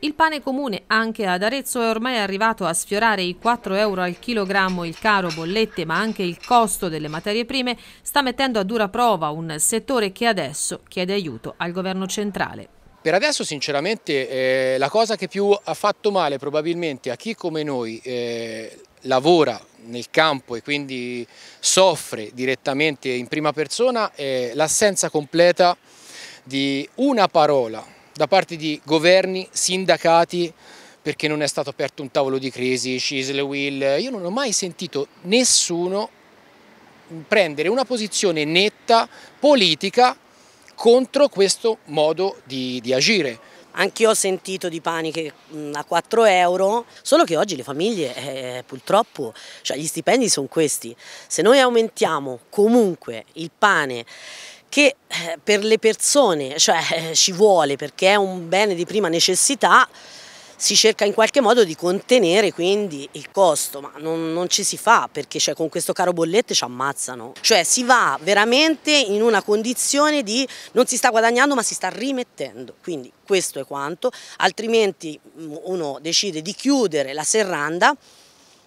Il pane comune anche ad Arezzo è ormai arrivato a sfiorare i 4 euro al chilogrammo, il caro bollette ma anche il costo delle materie prime sta mettendo a dura prova un settore che adesso chiede aiuto al governo centrale. Per adesso sinceramente eh, la cosa che più ha fatto male probabilmente a chi come noi eh, lavora nel campo e quindi soffre direttamente in prima persona è l'assenza completa di una parola da parte di governi, sindacati, perché non è stato aperto un tavolo di crisi, Cisle Will, io non ho mai sentito nessuno prendere una posizione netta, politica, contro questo modo di, di agire. Anch'io ho sentito di paniche mm, a 4 euro, solo che oggi le famiglie eh, purtroppo, cioè gli stipendi sono questi. Se noi aumentiamo comunque il pane che eh, per le persone, cioè eh, ci vuole perché è un bene di prima necessità, si cerca in qualche modo di contenere quindi il costo, ma non, non ci si fa perché cioè, con questo caro bollette ci ammazzano. Cioè si va veramente in una condizione di non si sta guadagnando ma si sta rimettendo, quindi questo è quanto, altrimenti mm, uno decide di chiudere la serranda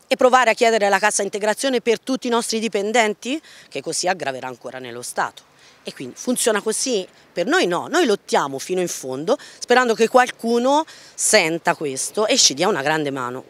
e provare a chiedere la cassa integrazione per tutti i nostri dipendenti che così aggraverà ancora nello Stato. E quindi funziona così? Per noi no, noi lottiamo fino in fondo sperando che qualcuno senta questo e ci dia una grande mano.